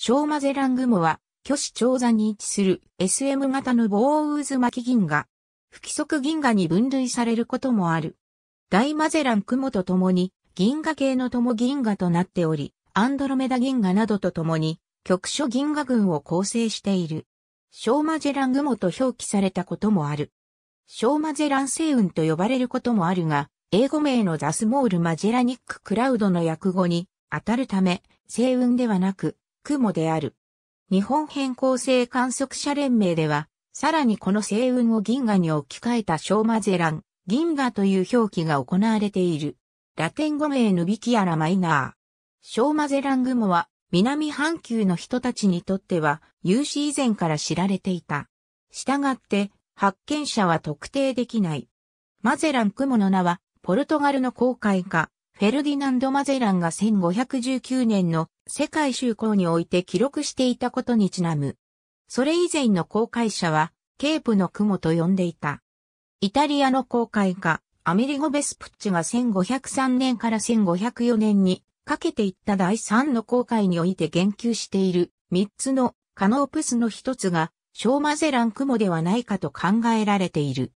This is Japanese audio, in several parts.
ショーマゼラン雲は、巨子長座に位置する SM 型の棒渦巻き銀河。不規則銀河に分類されることもある。大マゼラン雲と共に、銀河系の友銀河となっており、アンドロメダ銀河などと共に、局所銀河群を構成している。ショーマゼラン雲と表記されたこともある。ショーマゼラン星雲と呼ばれることもあるが、英語名のザスモールマジェラニッククラウドの訳語に当たるため、星雲ではなく、雲である。日本変更性観測者連盟では、さらにこの星雲を銀河に置き換えた小マゼラン、銀河という表記が行われている。ラテン語名ヌビキアラマイナー。小マゼラン雲は、南半球の人たちにとっては、有史以前から知られていた。したがって、発見者は特定できない。マゼラン雲の名は、ポルトガルの航海家、フェルディナンド・マゼランが1519年の世界周航において記録していたことにちなむ。それ以前の航海者は、ケープの雲と呼んでいた。イタリアの航海家、アメリゴ・ベスプッチが1503年から1504年にかけていった第3の航海において言及している3つのカノープスの一つがショーマゼラン雲ではないかと考えられている。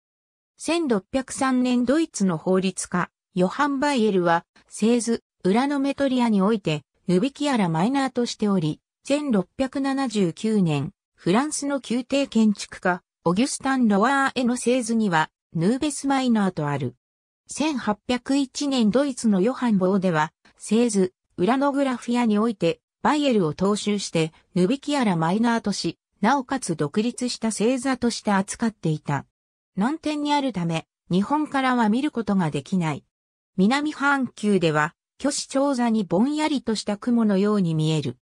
1603年ドイツの法律家、ヨハン・バイエルは、製図、裏のメトリアにおいて、ヌビキアラマイナーとしており、1679年、フランスの宮廷建築家、オギュスタン・ロワーへの製図には、ヌーベスマイナーとある。1801年ドイツのヨハン・ボーでは、製図、裏のグラフィアにおいて、バイエルを踏襲して、ヌビキアラマイナーとし、なおかつ独立した星座として扱っていた。南天にあるため、日本からは見ることができない。南半球では、巨視長座にぼんやりとした雲のように見える。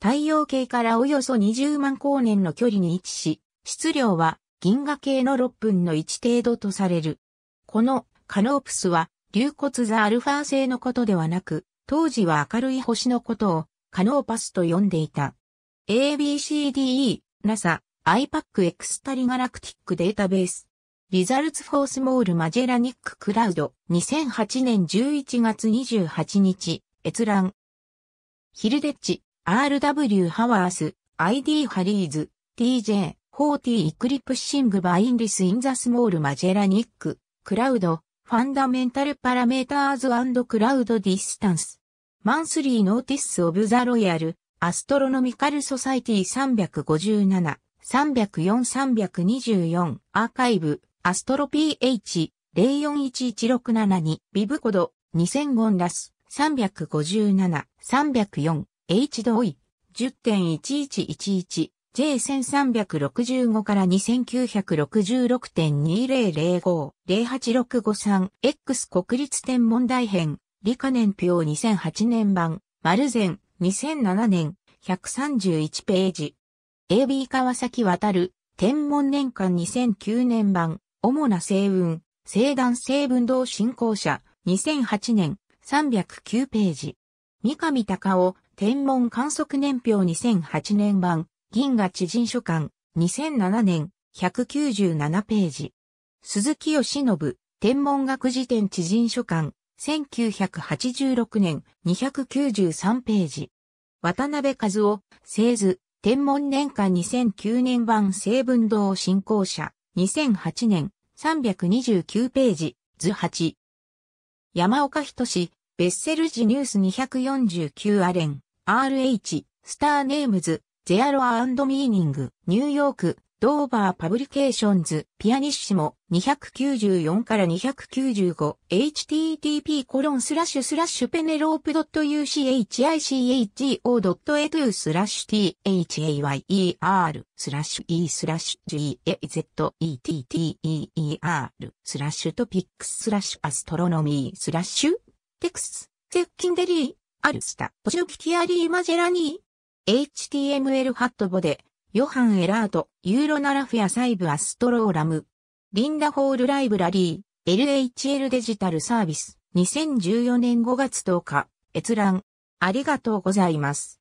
太陽系からおよそ20万光年の距離に位置し、質量は銀河系の6分の1程度とされる。このカノープスは流骨座アルファ星のことではなく、当時は明るい星のことをカノーパスと呼んでいた。ABCDE、NASA、IPAC エクスタリガラクティックデータベース。リザルツフォースモールマジェラニッククラウド2008年11月28日閲覧ヒルデッチ RW ハワース ID ハリーズ TJ 40イクリプシングバインリスインザスモールマジェラニッククラウドファンダメンタルパラメーターズクラウドディスタンスマンスリーノーティスオブザロイヤルアストロノミカルソサイティ357 304-324アーカイブアストロ PH041167 2ビブコド、2005 0ラス、357、304、H 同意、10.1111、J1365 から2966.2005、08653、X 国立天文台編、理科年表2008年版、丸善、2007年、131ページ。AB 川崎渡る、天文年間2009年版、主な星雲、星団星分動振興者、2008年、309ページ。三上隆夫、天文観測年表2008年版、銀河知人書館、2007年、197ページ。鈴木義信、天文学辞典知人書館、1986年、293ページ。渡辺和夫、星図、天文年間2009年版星文道振興者、2008年、329ページ、図8。山岡仁志、ベッセルジニュース249アレン、RH、スターネームズ、ゼアロアミーニング、ニューヨーク、ドーバーパブリケーションズ、ピアニッシモ、294から 295http コロンスラッシュスラッシュペネロープ .uchicicho.edu スラッシュ thayer スラッシュ e スラッシュ gazetteer スラッシュトピックスラッシュアストロノミースラッシュテクステッキンデリーアルスタポジュキティアリーマジェラニー html ハットボデ、ヨハン・エラート、ユーロナラフやイブ・アストローラム、リンダホールライブラリー、LHL デジタルサービス、2014年5月10日、閲覧、ありがとうございます。